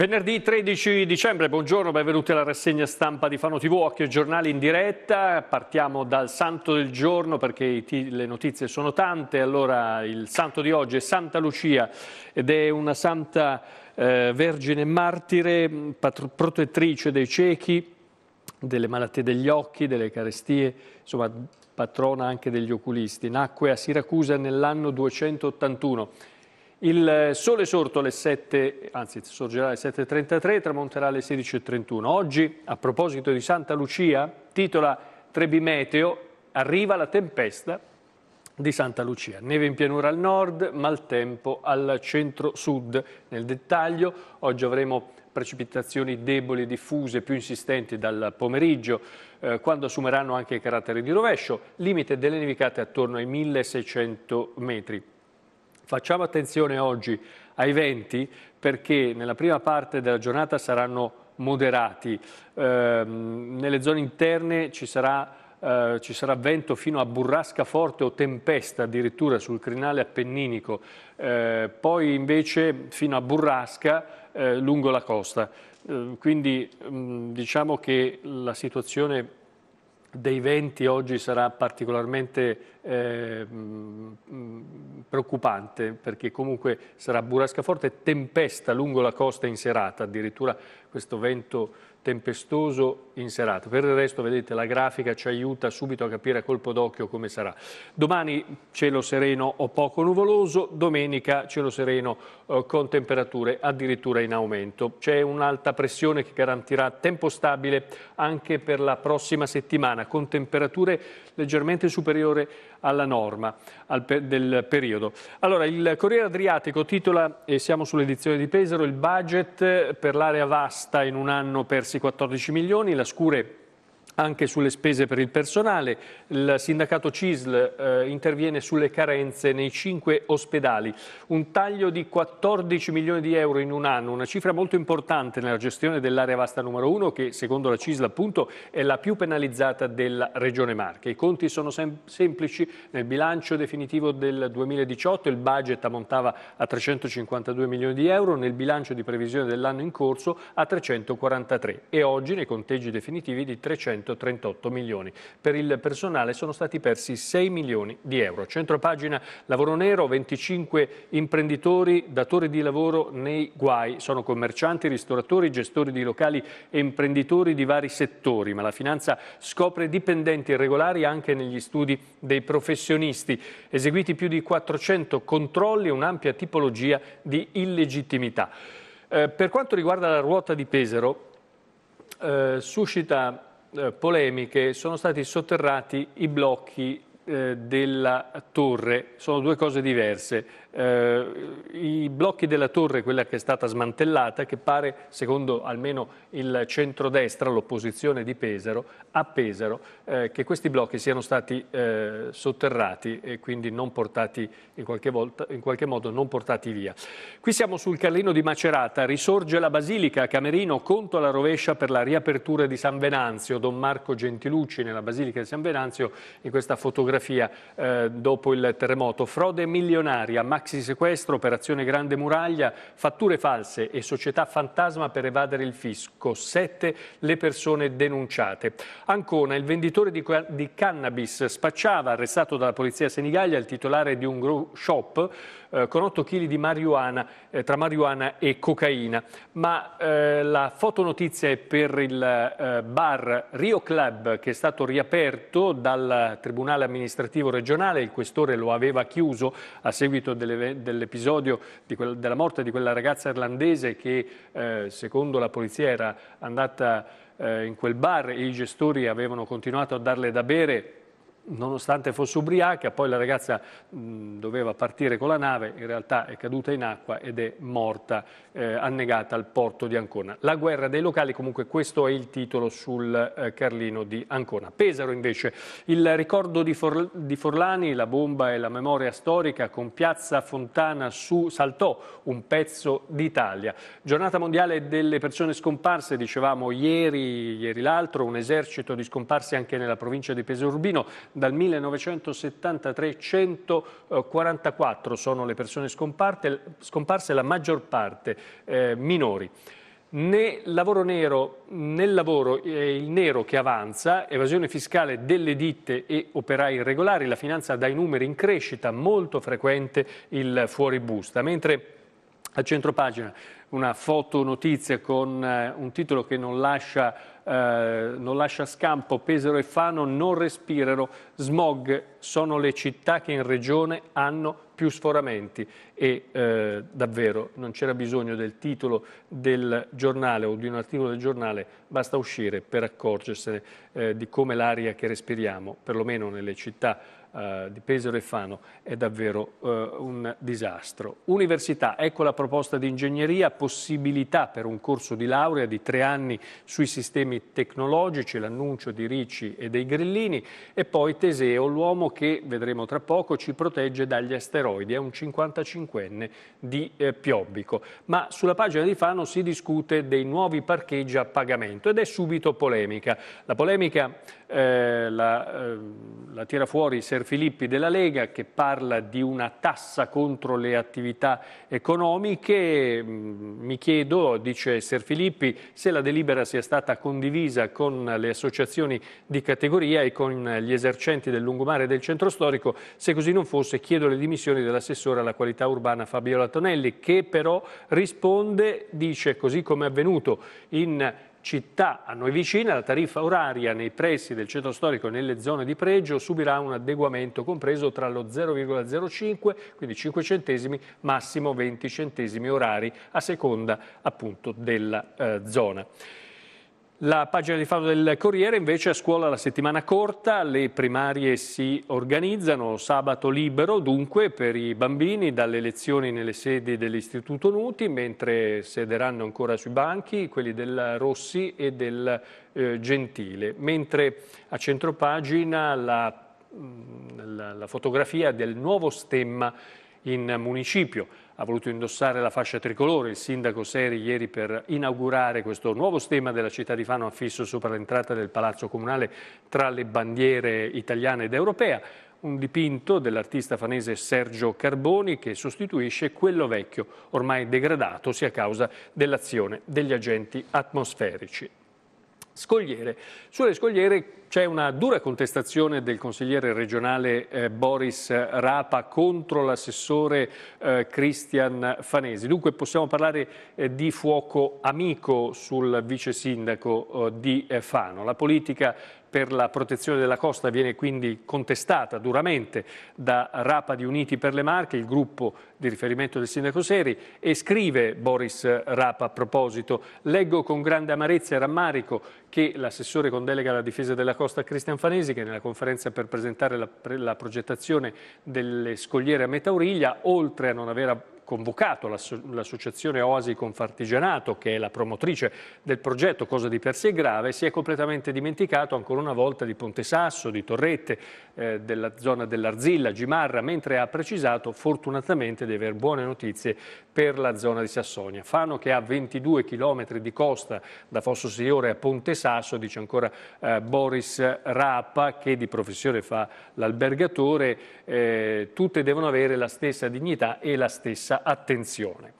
Venerdì 13 dicembre, buongiorno, benvenuti alla rassegna stampa di Fano TV, occhio giornali in diretta, partiamo dal santo del giorno perché le notizie sono tante, allora il santo di oggi è Santa Lucia ed è una santa eh, vergine martire, mm, protettrice dei ciechi, delle malattie degli occhi, delle carestie, insomma patrona anche degli oculisti, nacque a Siracusa nell'anno 281 il sole sorto alle 7, anzi sorgerà alle 7.33, tramonterà alle 16.31. Oggi, a proposito di Santa Lucia, titola Trebimeteo, arriva la tempesta di Santa Lucia. Neve in pianura al nord, maltempo al centro-sud. Nel dettaglio, oggi avremo precipitazioni deboli, diffuse, più insistenti dal pomeriggio, eh, quando assumeranno anche i caratteri di rovescio, limite delle nevicate attorno ai 1600 metri. Facciamo attenzione oggi ai venti perché nella prima parte della giornata saranno moderati. Eh, nelle zone interne ci sarà, eh, ci sarà, vento fino a burrasca forte o tempesta addirittura sul crinale appenninico, eh, poi invece fino a burrasca eh, lungo la costa. Eh, quindi mh, mm, diciamo che la situazione dei venti oggi sarà particolarmente eh, mm, preoccupante perché comunque sarà burrasca forte, tempesta lungo la costa in serata, addirittura questo vento tempestoso in serata. Per il resto, vedete, la grafica ci aiuta subito a capire a colpo d'occhio come sarà. Domani cielo sereno o poco nuvoloso, domenica cielo sereno eh, con temperature addirittura in aumento. C'è un'alta pressione che garantirà tempo stabile anche per la prossima settimana, con temperature leggermente superiori alla norma al del periodo. Allora, il Corriere Adriatico titola, e siamo sull'edizione di Pesaro, il budget per l'area vasta in un anno persi 14 milioni, la Scure anche sulle spese per il personale. Il sindacato CISL eh, interviene sulle carenze nei cinque ospedali. Un taglio di 14 milioni di euro in un anno, una cifra molto importante nella gestione dell'area vasta numero 1 che secondo la CISL appunto è la più penalizzata della Regione Marche. I conti sono sem semplici, nel bilancio definitivo del 2018 il budget ammontava a 352 milioni di euro, nel bilancio di previsione dell'anno in corso a 343 e oggi nei conteggi definitivi di 300 138 milioni. Per il personale sono stati persi 6 milioni di euro. Centropagina Lavoro Nero, 25 imprenditori, datori di lavoro nei guai. Sono commercianti, ristoratori, gestori di locali e imprenditori di vari settori, ma la finanza scopre dipendenti irregolari anche negli studi dei professionisti. Eseguiti più di 400 controlli e un'ampia tipologia di illegittimità. Eh, per quanto riguarda la ruota di Pesaro, eh, suscita eh, polemiche sono stati sotterrati i blocchi eh, della torre, sono due cose diverse eh, i blocchi della torre, quella che è stata smantellata, che pare, secondo almeno il centrodestra, l'opposizione di Pesaro, a Pesaro, eh, che questi blocchi siano stati eh, sotterrati e quindi non portati, in qualche, volta, in qualche modo non portati via. Qui siamo sul Carlino di Macerata, risorge la Basilica, a Camerino, conto alla rovescia per la riapertura di San Venanzio, Don Marco Gentilucci nella Basilica di San Venanzio, in questa fotografia eh, dopo il terremoto. Frode milionaria, ma maxi sequestro, operazione Grande Muraglia, fatture false e società fantasma per evadere il fisco. Sette le persone denunciate. Ancona, il venditore di, di cannabis spacciava, arrestato dalla polizia Senigallia, il titolare di un grow shop eh, con 8 kg di marijuana, eh, tra marijuana e cocaina. Ma eh, la fotonotizia è per il eh, bar Rio Club che è stato riaperto dal Tribunale amministrativo regionale, il questore lo aveva chiuso a seguito dell'episodio dell della morte di quella ragazza irlandese che eh, secondo la polizia era andata eh, in quel bar e i gestori avevano continuato a darle da bere nonostante fosse ubriaca, poi la ragazza doveva partire con la nave, in realtà è caduta in acqua ed è morta, eh, annegata al porto di Ancona. La guerra dei locali, comunque questo è il titolo sul eh, Carlino di Ancona. Pesaro invece, il ricordo di, For di, Forlani, la bomba e la memoria storica, con Piazza Fontana su saltò un pezzo d'Italia. Giornata mondiale delle persone scomparse, dicevamo ieri, ieri l'altro, un esercito di scomparsi anche nella provincia di Pesaro Urbino, dal 1973 144 sono le persone scomparte, scomparse, la maggior parte eh, minori né lavoro nero, nel lavoro è eh, il nero che avanza, evasione fiscale delle ditte e operai irregolari, la finanza dai numeri in crescita, molto frequente il fuoribusta, mentre a centro pagina una foto notizia con eh, un titolo che non lascia eh, non lascia scampo, Pesaro e Fano non respirano, smog sono le città che in regione hanno più sforamenti e eh, davvero non c'era bisogno del titolo del giornale o di un articolo del giornale, basta uscire per accorgersene eh, di come l'aria che respiriamo, perlomeno nelle città eh, di Pesaro e Fano è davvero eh, un disastro. Università, ecco la proposta di ingegneria, possibilità per un corso di laurea di tre anni sui sistemi tecnologici, l'annuncio di Ricci e dei Grillini e poi Teseo, l'uomo che, vedremo tra poco, ci protegge dagli asteroidi, è un 55enne di eh, Piobbico. Ma sulla pagina di Fano si discute dei nuovi parcheggi a pagamento ed è subito polemica. La polemica eh, la, eh, la, tira fuori Ser Filippi della Lega che parla di una tassa contro le attività economiche. Mm, mi chiedo, dice Ser Filippi, se la delibera sia stata condivisa con le associazioni di categoria e con gli esercenti del lungomare e del centro storico. Se così non fosse, chiedo le dimissioni dell'assessore alla qualità urbana Fabiola Tonelli, che però risponde, dice così come è avvenuto in città a noi vicina, la tariffa oraria nei pressi del centro storico e nelle zone di pregio subirà un adeguamento compreso tra lo 0,05, quindi 5 centesimi, massimo 20 centesimi orari a seconda appunto della eh, zona. La pagina di Fano del Corriere invece a scuola la settimana corta, le primarie si organizzano, sabato libero dunque per i bambini dalle lezioni nelle sedi dell'Istituto Nuti, mentre sederanno ancora sui banchi quelli del Rossi e del eh, Gentile. Mentre a centropagina la, mm, la, la fotografia del nuovo stemma in municipio ha voluto indossare la fascia tricolore. Il sindaco Seri ieri per inaugurare questo nuovo stemma della città di Fano affisso sopra l'entrata del Palazzo Comunale tra le bandiere italiane ed europea un dipinto dell'artista fanese Sergio Carboni che sostituisce quello vecchio, ormai degradato sia a causa dell'azione degli agenti atmosferici scogliere. Sulle scogliere c'è una dura contestazione del consigliere regionale eh, Boris Rapa contro l'assessore eh, Cristian Fanesi. Dunque possiamo parlare eh, di fuoco amico sul vice sindaco eh, di eh, Fano. La politica per la protezione della costa viene quindi contestata duramente da Rapa di Uniti per le Marche, il gruppo di riferimento del sindaco Seri, e scrive Boris Rapa a proposito, leggo con grande amarezza e rammarico che l'assessore con delega alla difesa della costa Cristian Fanesi, che nella conferenza per presentare la, la progettazione delle scogliere a Metauriglia, oltre a non aver convocato l'associazione Oasi Confartigianato, che è la promotrice del progetto, cosa di per sé grave, si è completamente dimenticato ancora una volta di Ponte Sasso, di Torrette, eh, della zona dell'Arzilla, Gimarra, mentre ha precisato fortunatamente di avere buone notizie per la zona di Sassonia. Fano che ha 22 km di costa da Fosso Signore a Ponte Sasso, dice ancora eh, Boris Rappa che di professione fa l'albergatore, eh, tutte devono avere la stessa dignità e la stessa attenzione.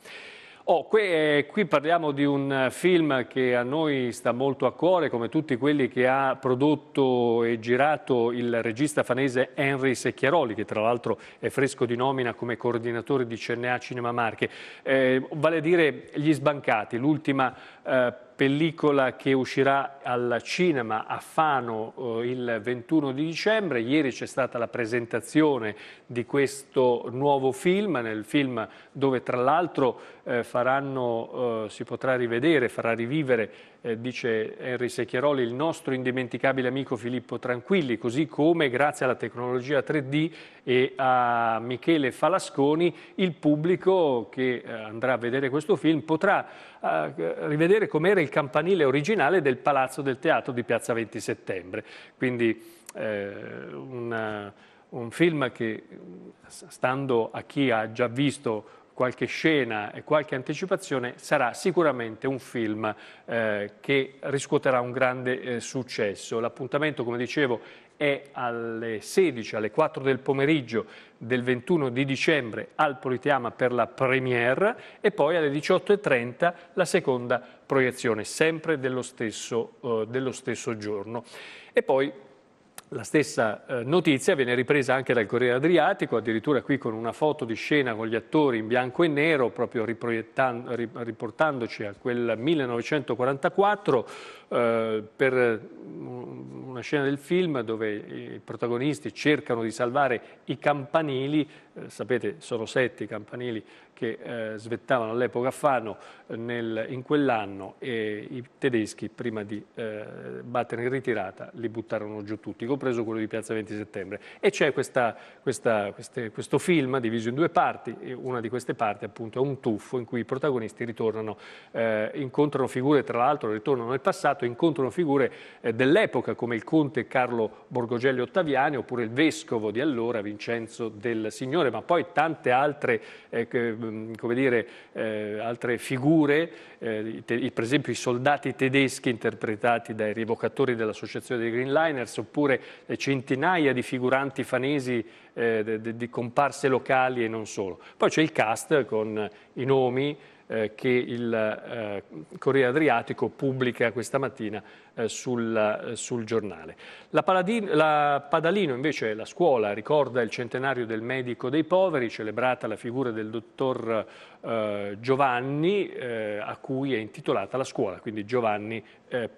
Oh, qui, eh, qui, parliamo di un eh, film che a noi sta molto a cuore, come tutti quelli che ha prodotto e girato il regista fanese Henry Secchiaroli, che tra l'altro è fresco di nomina come coordinatore di CNA Cinema Marche, eh, vale a dire Gli Sbancati, l'ultima eh, pellicola che uscirà al cinema a Fano eh, il 21 di dicembre. Ieri c'è stata la presentazione di questo nuovo film, nel film dove tra l'altro eh, faranno, eh, si potrà rivedere, farà rivivere, eh, dice Henry Secchiaroli, il nostro indimenticabile amico Filippo Tranquilli, così come grazie alla tecnologia 3D e a Michele Falasconi il pubblico che eh, andrà a vedere questo film potrà eh, rivedere com'era il campanile originale del Palazzo del Teatro di Piazza 20 Settembre. Quindi eh, una, un film che, stando a chi ha già visto qualche scena e qualche anticipazione, sarà sicuramente un film eh, che riscuoterà un grande eh, successo. L'appuntamento, come dicevo, è alle 16, alle 4 del pomeriggio del 21 di dicembre al Politeama per la premiere e poi alle 18.30 la seconda proiezione, sempre dello stesso, eh, dello stesso giorno. E poi la stessa eh, notizia viene ripresa anche dal Corriere Adriatico, addirittura qui con una foto di scena con gli attori in bianco e nero, proprio riportandoci a quel 1944 eh, per una scena del film dove i protagonisti cercano di salvare i campanili, eh, sapete sono sette i campanili che eh, svettavano all'epoca a Fano eh, nel, in quell'anno e i tedeschi prima di eh, battere in ritirata li buttarono giù tutti, compreso quello di Piazza 20 Settembre. E c'è questo film diviso in due parti, e una di queste parti appunto è un tuffo in cui i protagonisti ritornano, incontrano figure tra l'altro, ritornano nel passato, passato incontrano figure eh, dell'epoca come il conte Carlo Borgogelli Ottaviani oppure il vescovo di allora Vincenzo del Signore, ma poi tante altre, eh, mm, dire, eh, altre figure, per esempio i soldati tedeschi interpretati dai rivocatori dell'associazione dei Greenliners oppure centinaia di figuranti fanesi di comparse locali e non solo. Poi c'è il cast con i nomi, eh, che il eh, Corriere Adriatico pubblica questa mattina eh, sul, eh, sul, giornale. La, Paladino, la Padalino invece, la scuola, ricorda il centenario del medico dei poveri, celebrata la figura del dottor eh, Giovanni eh, a cui è intitolata la scuola, quindi Giovanni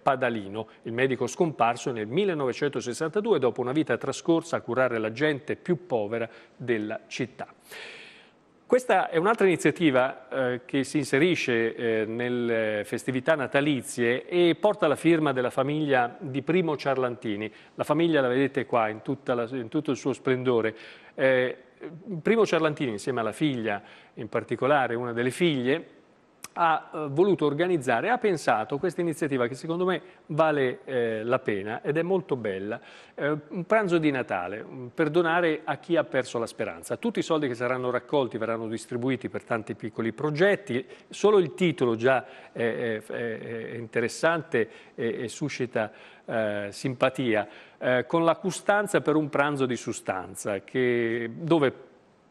Padalino, il medico scomparso nel 1962 dopo una vita trascorsa a curare la gente più povera della città. Questa è un'altra iniziativa eh, che si inserisce eh, nelle eh, festività natalizie e porta la firma della famiglia di Primo Ciarlantini. La famiglia la vedete qua in, la, in tutto il suo splendore. Eh, Primo Ciarlantini insieme alla figlia, in particolare una delle figlie, ha eh, voluto organizzare, ha pensato questa iniziativa che secondo me vale eh, la pena ed è molto bella, eh, un pranzo di Natale mm, per donare a chi ha perso la speranza. Tutti i soldi che saranno raccolti verranno distribuiti per tanti piccoli progetti, solo il titolo già è, è, è interessante e, e suscita eh, simpatia, eh, con la custanza per un pranzo di sostanza che, dove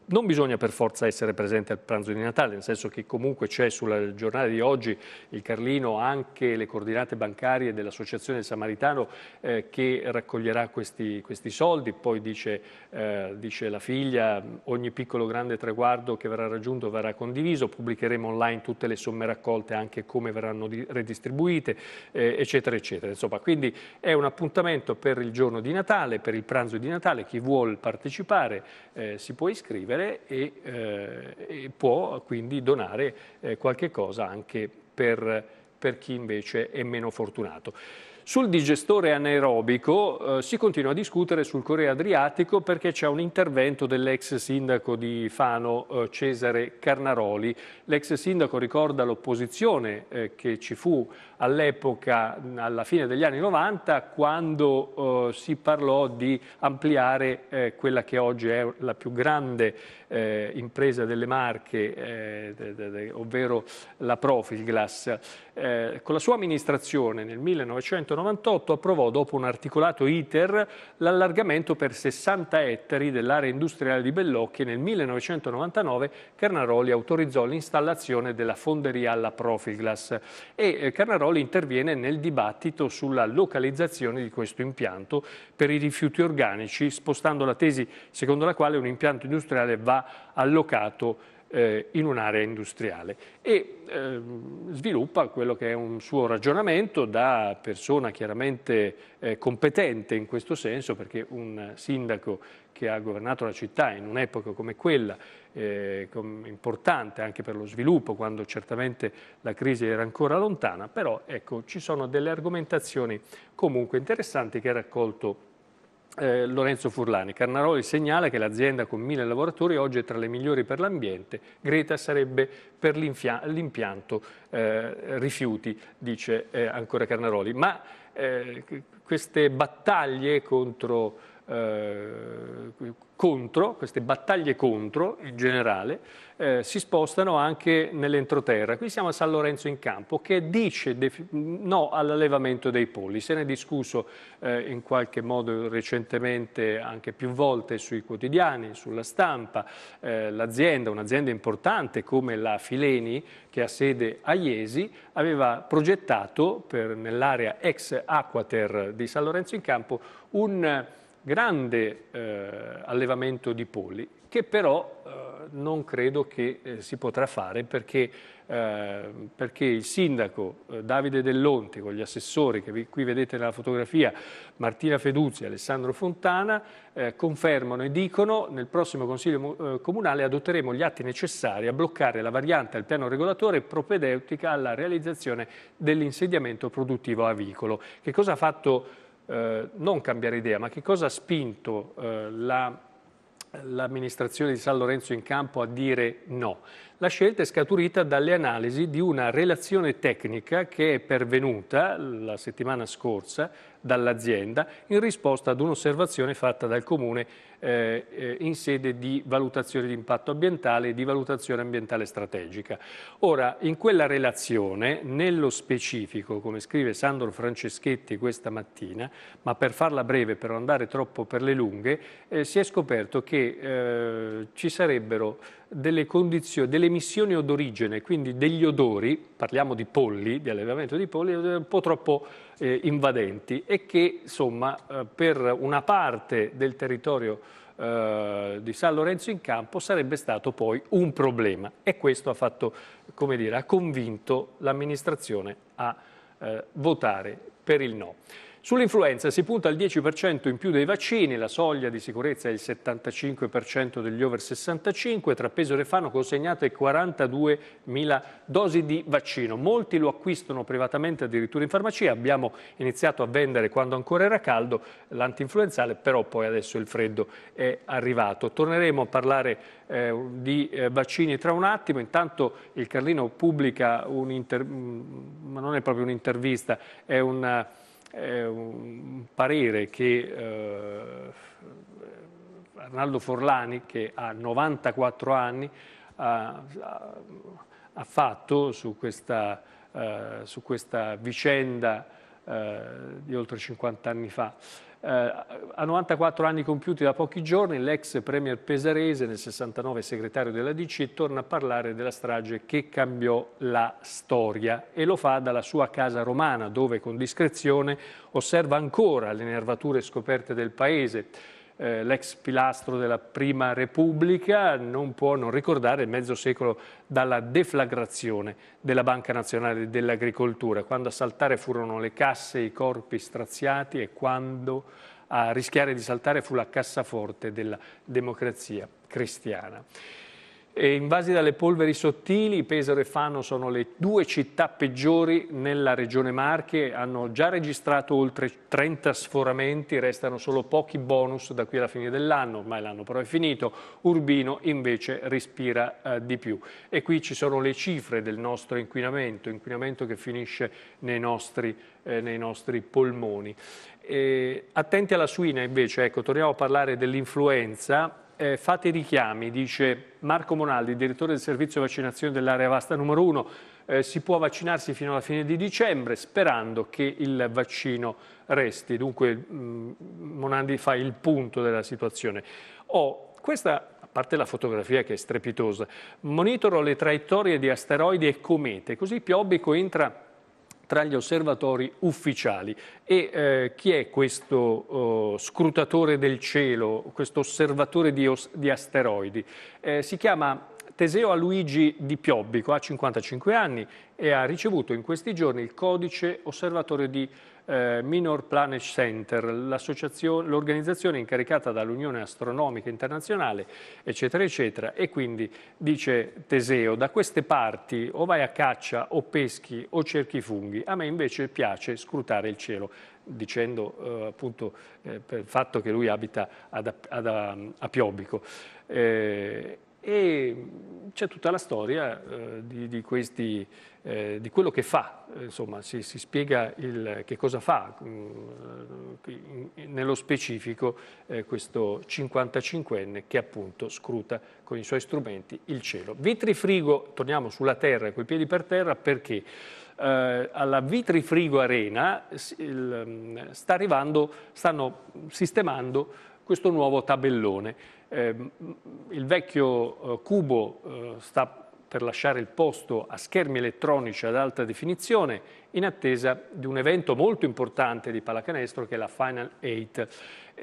non bisogna per forza essere presente al pranzo di Natale, nel senso che comunque c'è sul giornale di oggi il Carlino anche le coordinate bancarie dell'Associazione del Samaritano eh, che raccoglierà questi, questi, soldi, poi dice, eh, dice la figlia ogni piccolo grande traguardo che verrà raggiunto verrà condiviso, pubblicheremo online tutte le somme raccolte anche come verranno redistribuite eh, eccetera eccetera. Insomma quindi è un appuntamento per il giorno di Natale, per il pranzo di Natale, chi vuole partecipare eh, si può iscrivere vivere e, eh, e può quindi donare eh, qualche cosa anche per, per chi invece è meno fortunato. Sul digestore anaerobico eh, si continua a discutere sul Corea Adriatico perché c'è un intervento dell'ex sindaco di Fano, eh, Cesare Carnaroli. L'ex sindaco ricorda l'opposizione eh, che ci fu all'epoca, alla fine degli anni 90, quando eh, si parlò di ampliare eh, quella che oggi è la più grande eh, impresa delle Marche, de, de, de, ovvero la Profilglass eh, con la sua amministrazione nel 1998 approvò dopo un articolato iter l'allargamento per 60 ettari dell'area industriale di Bellocchi e nel 1999 Carnaroli autorizzò l'installazione della fonderia alla Profiglas e eh, Carnaroli interviene nel dibattito sulla localizzazione di questo impianto per i rifiuti organici spostando la tesi secondo la quale un impianto industriale va allocato eh, in un'area industriale e eh, sviluppa quello che è un suo ragionamento da persona chiaramente eh, competente in questo senso perché un sindaco che ha governato la città in un'epoca come quella, eh, com importante anche per lo sviluppo, quando certamente la crisi era ancora lontana, però ecco, ci sono delle argomentazioni comunque interessanti che ha raccolto eh, Lorenzo Furlani. Carnaroli segnala che l'azienda con mille lavoratori oggi è tra le migliori per l'ambiente, Greta sarebbe per l'impianto eh, rifiuti, dice eh, ancora Carnaroli. Ma eh, queste battaglie contro eh, contro, queste battaglie contro in generale, eh, si spostano anche nell'entroterra. Qui siamo a San Lorenzo in Campo che dice no all'allevamento dei polli. Se ne è discusso eh, in qualche modo recentemente anche più volte sui quotidiani, sulla stampa. Eh, l'azienda, un'azienda importante come la Fileni, che ha sede a Iesi, aveva progettato per, nell'area ex Aquater di San Lorenzo in Campo un grande eh, allevamento di polli che però eh, non credo che eh, si potrà fare perché, eh, perché il sindaco eh, Davide Dell'Onti con gli assessori che vi, qui vedete nella fotografia Martina Feduzzi e Alessandro Fontana eh, confermano e dicono nel prossimo Consiglio Comunale adotteremo gli atti necessari a bloccare la variante al piano regolatore propedeutica alla realizzazione dell'insediamento produttivo avicolo. Che cosa ha fatto eh, non cambiare idea, ma che cosa ha spinto eh, la l'amministrazione di San Lorenzo in campo a dire no. La scelta è scaturita dalle analisi di una relazione tecnica che è pervenuta la settimana scorsa dall'azienda in risposta ad un'osservazione fatta dal Comune eh, eh, in sede di valutazione di impatto ambientale e di valutazione ambientale strategica. Ora, in quella relazione, nello specifico, come scrive Sandro Franceschetti questa mattina, ma per farla breve, per non andare troppo per le lunghe, eh, si è scoperto che eh, ci sarebbero delle, delle emissioni odorigene, quindi degli odori, parliamo di polli, di allevamento di polli, eh, un po' troppo eh, invadenti e che insomma eh, per una parte del territorio eh, di San Lorenzo in Campo sarebbe stato poi un problema e questo ha, fatto, dire, ha convinto l'amministrazione a eh, votare per il no. Sull'influenza si punta al 10% in più dei vaccini, la soglia di sicurezza è il 75% degli over 65, tra Peso e Refano consegnate 42.000 dosi di vaccino. Molti lo acquistano privatamente addirittura in farmacia, abbiamo iniziato a vendere quando ancora era caldo l'antinfluenzale, però poi adesso il freddo è arrivato. Torneremo a parlare eh, di eh, vaccini tra un attimo, intanto il Carlino pubblica un mm, ma non è proprio un'intervista, è una è un parere che eh, Arnaldo Forlani, che ha 94 anni, ha, ha fatto su questa, eh, su questa vicenda eh, di oltre 50 anni fa. Eh, a 94 anni compiuti da pochi giorni, l'ex premier pesarese, nel 69 segretario della DC, torna a parlare della strage che cambiò la storia e lo fa dalla sua casa romana, dove con discrezione osserva ancora le nervature scoperte del paese eh, l'ex pilastro della Prima Repubblica, non può non ricordare mezzo secolo dalla deflagrazione della Banca Nazionale dell'Agricoltura, quando a saltare furono le casse, e i corpi straziati e quando a rischiare di saltare fu la cassaforte della democrazia cristiana. E invasi dalle polveri sottili, Pesaro e Fano sono le due città peggiori nella regione Marche, hanno già registrato oltre 30 sforamenti, restano solo pochi bonus da qui alla fine dell'anno, ormai l'anno però è finito, Urbino invece respira eh, di più. E qui ci sono le cifre del nostro inquinamento, inquinamento che finisce nei nostri, eh, nei nostri polmoni. E, attenti alla suina invece, ecco, torniamo a parlare dell'influenza, eh, fate i richiami, dice Marco Monaldi, direttore del servizio vaccinazione dell'area vasta numero uno. eh, si può vaccinarsi fino alla fine di dicembre sperando che il vaccino resti. Dunque mh, mm, Monaldi fa il punto della situazione. Oh, questa a parte la fotografia che è strepitosa, monitoro le traiettorie di asteroidi e comete, così Piobbico entra tra gli osservatori ufficiali. E eh, chi è questo eh, scrutatore del cielo, questo osservatore di, os di asteroidi? Eh, si chiama Teseo Luigi di Piobbico, ha 55 anni e ha ricevuto in questi giorni il codice osservatorio di Piobbico eh, Minor Planet Center, l'organizzazione incaricata dall'Unione Astronomica Internazionale, eccetera, eccetera. E quindi dice Teseo, da queste parti o vai a caccia o peschi o cerchi funghi, a me invece piace scrutare il cielo dicendo eh, appunto eh, per il fatto che lui abita ad, ad, a, mm, a Piobbico. Eh, e c'è tutta la storia eh, di, di, questi, eh, di, quello che fa, eh, insomma si, si spiega il, che cosa fa mh, mm, eh, nello specifico eh, questo 55enne che appunto scruta con i suoi strumenti il cielo. Vitrifrigo, torniamo sulla terra, coi piedi per terra, perché eh, alla Vitrifrigo Arena il, mm, sta arrivando, stanno sistemando questo nuovo tabellone. Eh, il vecchio eh, cubo eh, sta per lasciare il posto a schermi elettronici ad alta definizione in attesa di un evento molto importante di pallacanestro che è la Final 8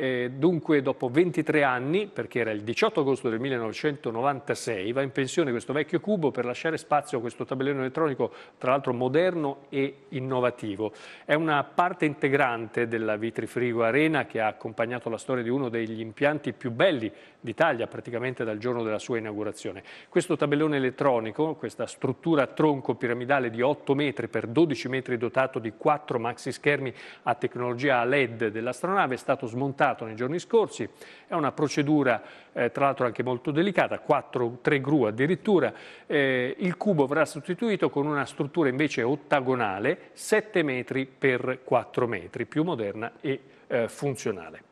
eh, dunque dopo 23 anni, perché era il 18 agosto del 1996, va in pensione questo vecchio cubo per lasciare spazio a questo tabellino elettronico, tra l'altro moderno e innovativo. È una parte integrante della Vitrifrigo Arena che ha accompagnato la storia di uno degli impianti più belli d'Italia, praticamente dal giorno della sua inaugurazione. Questo tabellone elettronico, questa struttura a tronco piramidale di 8 metri per 12 metri dotato di 4 maxi schermi a tecnologia LED dell'astronave, è stato smontato presentato nei giorni scorsi. È una procedura eh, tra l'altro anche molto delicata, 4, 3 gru addirittura. Eh, il cubo verrà sostituito con una struttura invece ottagonale, 7 metri per 4 metri, più moderna e eh, funzionale.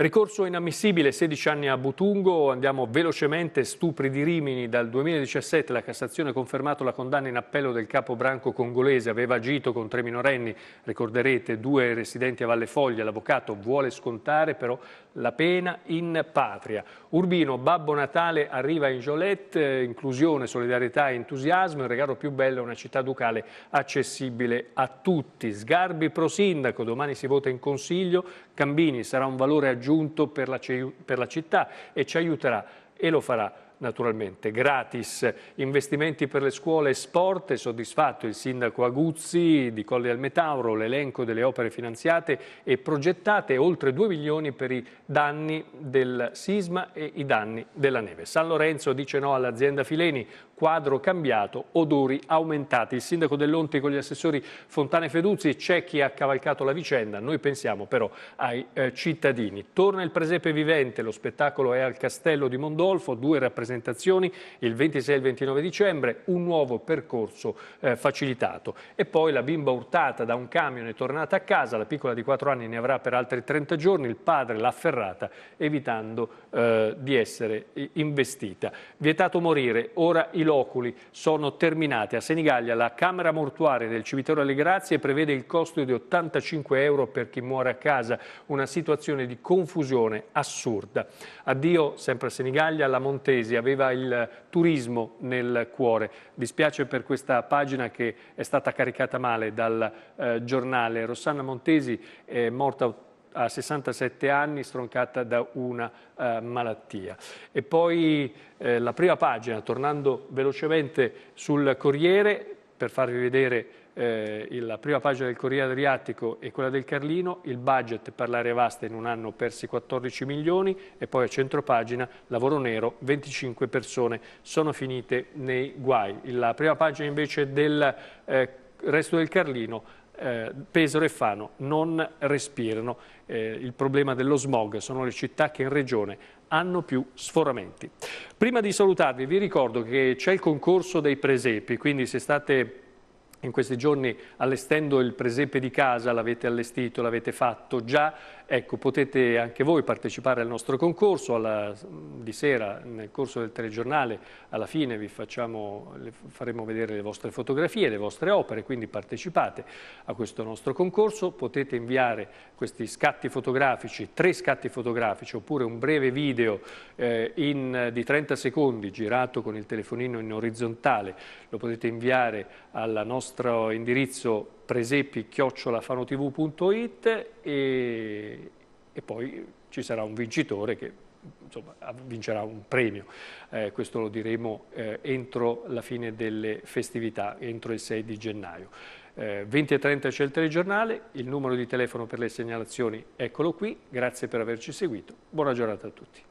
Ricorso inammissibile, 16 anni a Butungo, andiamo velocemente, stupri di Rimini, dal 2017 la Cassazione ha confermato la condanna in appello del capo branco congolese, aveva agito con tre minorenni, ricorderete, due residenti a Valle Foglia, l'avvocato vuole scontare però la pena in patria. Urbino, Babbo Natale arriva in Jolette, inclusione, solidarietà e entusiasmo, il regalo più bello è una città ducale accessibile a tutti. Sgarbi pro sindaco, domani si vota in consiglio, Cambini sarà un valore aggiunto per la, per la città e ci aiuterà e lo farà naturalmente gratis. Investimenti per le scuole e sport, soddisfatto il sindaco Aguzzi di Colle al Metauro, l'elenco delle opere finanziate e progettate, oltre 2 milioni per i danni del sisma e i danni della neve. San Lorenzo dice no all'azienda Fileni, quadro cambiato, odori aumentati. Il sindaco dell'Onti con gli assessori Fontana e Feduzzi c'è chi ha cavalcato la vicenda, noi pensiamo però ai eh, cittadini. Torna il presepe vivente, lo spettacolo è al Castello di Mondolfo, due rappresentazioni il 26 e il 29 dicembre, un nuovo percorso eh, facilitato. E poi la bimba urtata da un camion è tornata a casa, la piccola di 4 anni ne avrà per altri 30 giorni, il padre l'ha afferrata evitando eh, di essere eh, investita. Vietato morire, ora il loculi sono terminate. A Senigallia la Camera Mortuaria del Cimitero delle Grazie prevede il costo di 85 euro per chi muore a casa, una situazione di confusione assurda. Addio, sempre a Senigallia, la Montesi aveva il turismo nel cuore. Dispiace per questa pagina che è stata caricata male dal eh, giornale. Rosanna Montesi è morta a 67 anni stroncata da una eh, malattia. E poi eh, la prima pagina, tornando velocemente sul Corriere, per farvi vedere eh, la prima pagina del Corriere Adriatico e quella del Carlino, il budget per l'area vasta in un anno persi 14 milioni e poi a centro pagina lavoro nero, 25 persone sono finite nei guai. La prima pagina invece del eh, resto del Carlino, eh, Pesaro e Fano non respirano eh, il problema dello smog, sono le città che in regione hanno più sforamenti. Prima di salutarvi vi ricordo che c'è il concorso dei presepi, quindi se state in questi giorni allestendo il presepe di casa, l'avete allestito, l'avete fatto già, Ecco, potete anche voi partecipare al nostro concorso, alla, di sera nel corso del telegiornale alla fine vi facciamo, faremo vedere le vostre fotografie, le vostre opere, quindi partecipate a questo nostro concorso, potete inviare questi scatti fotografici, tre scatti fotografici oppure un breve video eh, in, di 30 secondi girato con il telefonino in orizzontale, lo potete inviare al nostro indirizzo presepi-fanotv.it e, e poi ci sarà un vincitore che insomma, vincerà un premio. Eh, questo lo diremo eh, entro la fine delle festività, entro il 6 di gennaio. Eh, 20 c'è il telegiornale, il numero di telefono per le segnalazioni eccolo qui, grazie per averci seguito, buona giornata a tutti.